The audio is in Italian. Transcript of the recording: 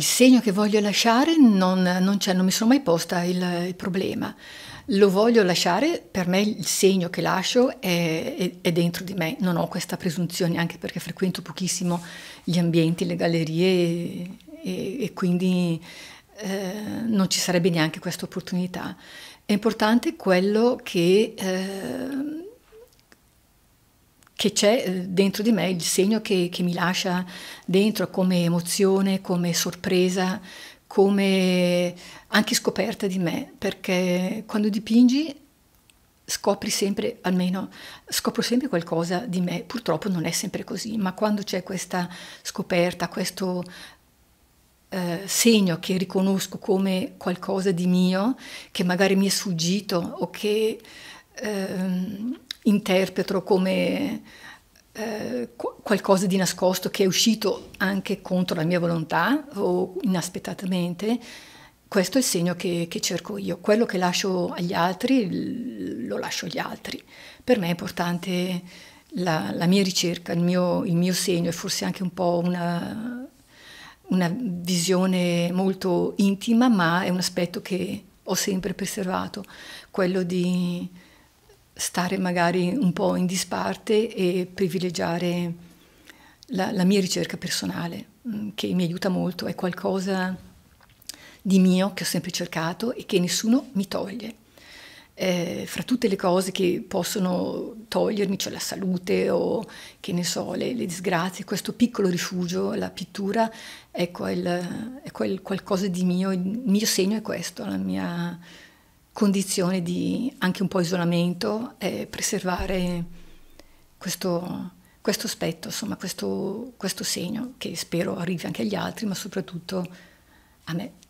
Il segno che voglio lasciare non, non, non mi sono mai posta il, il, problema. Lo voglio lasciare, per me il segno che lascio è, è, è, dentro di me, non ho questa presunzione anche perché frequento pochissimo gli ambienti, le gallerie e, e, e quindi eh, non ci sarebbe neanche questa opportunità. È importante quello che... Eh, che c'è eh, dentro di me, il segno che, che, mi lascia dentro come emozione, come sorpresa, come anche scoperta di me, perché quando dipingi scopri sempre, almeno scopro sempre qualcosa di me, purtroppo non è sempre così, ma quando c'è questa scoperta, questo eh, segno che riconosco come qualcosa di mio, che magari mi è sfuggito o che... Ehm, interpreto come eh, qualcosa di nascosto che è uscito anche contro la mia volontà o inaspettatamente, questo è il segno che, che, cerco io. Quello che lascio agli altri, lo lascio agli altri. Per me è importante la, la mia ricerca, il mio, il mio, segno e forse anche un po' una, una visione molto intima, ma è un aspetto che ho sempre preservato, quello di stare magari un po' in disparte e privilegiare la, la mia ricerca personale, mm, che mi aiuta molto, è qualcosa di mio che ho sempre cercato e che nessuno mi toglie. Eh, fra tutte le cose che possono togliermi, cioè la salute o che ne so, le, le disgrazie, questo piccolo rifugio, la pittura, ecco, è, quel, è quel qualcosa di mio, il mio segno è questo, la mia condizione di anche un po' isolamento e preservare questo, questo aspetto, insomma, questo, questo segno che spero arrivi anche agli altri, ma soprattutto a me.